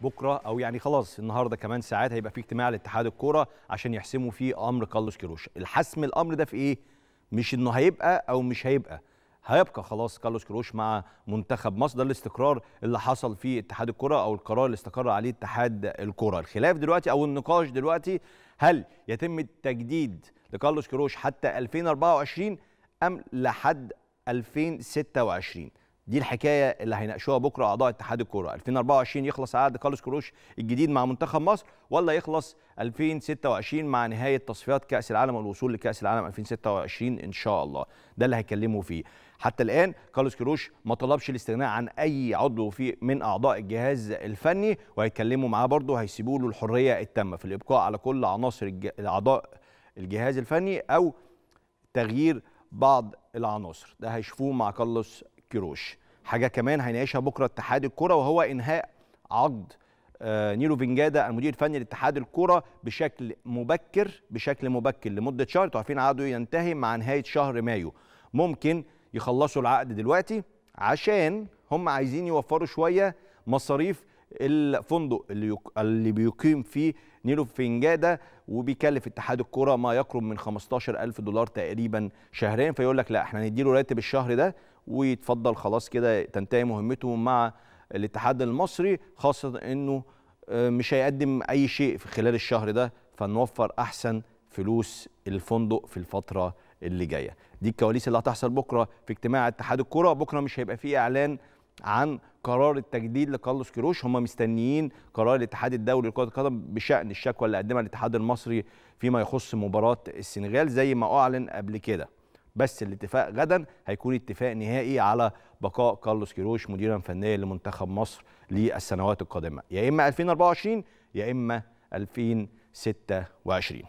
بكره او يعني خلاص النهارده كمان ساعات هيبقى في اجتماع لاتحاد الكوره عشان يحسموا فيه امر كارلوس كيروش الحسم الامر ده في ايه مش انه هيبقى او مش هيبقى هيبقى خلاص كارلوس كروش مع منتخب مصر ده الاستقرار اللي حصل في اتحاد الكره او القرار اللي استقر عليه اتحاد الكره الخلاف دلوقتي او النقاش دلوقتي هل يتم التجديد لكارلوس كروش حتى 2024 ام لحد 2026 دي الحكايه اللي هيناقشوها بكره اعضاء اتحاد الكوره 2024 يخلص عقد كارلوس كروش الجديد مع منتخب مصر ولا يخلص 2026 مع نهايه تصفيات كاس العالم والوصول لكاس العالم 2026 ان شاء الله ده اللي هيكلموا فيه حتى الان كارلوس كروش ما طلبش الاستغناء عن اي عضو في من اعضاء الجهاز الفني وهيتكلموا معاه برضه هيسيبوا له الحريه التامه في الابقاء على كل عناصر اعضاء الجهاز الفني او تغيير بعض العناصر ده هيشوفوه مع كارلوس كيروش حاجه كمان هيناقشها بكره اتحاد الكره وهو انهاء عقد آه، نيلو فينجادا المدير الفني لاتحاد الكره بشكل مبكر بشكل مبكر لمده شهر انتوا عارفين عقده ينتهي مع نهايه شهر مايو ممكن يخلصوا العقد دلوقتي عشان هم عايزين يوفروا شويه مصاريف الفندق اللي يك... اللي بيقيم فيه نيلو فينجادا وبيكلف اتحاد الكره ما يقرب من 15000 دولار تقريبا شهريا فيقول لك لا احنا نديله راتب الشهر ده ويتفضل خلاص كده تنتهي مهمته مع الاتحاد المصري خاصة أنه آه، مش هيقدم أي شيء في خلال الشهر ده فنوفر أحسن فلوس الفندق في الفترة اللي جايه دي الكواليس اللي هتحصل بكره في اجتماع اتحاد الكره بكره مش هيبقى فيه اعلان عن قرار التجديد لكارلوس كيروش هم مستنيين قرار الاتحاد الدولي لكره القدم بشان الشكوى اللي قدمها الاتحاد المصري فيما يخص مباراه السنغال زي ما اعلن قبل كده بس الاتفاق غدا هيكون اتفاق نهائي على بقاء كارلوس كيروش مديرا فنيا لمنتخب مصر للسنوات القادمه يا اما 2024 يا اما 2026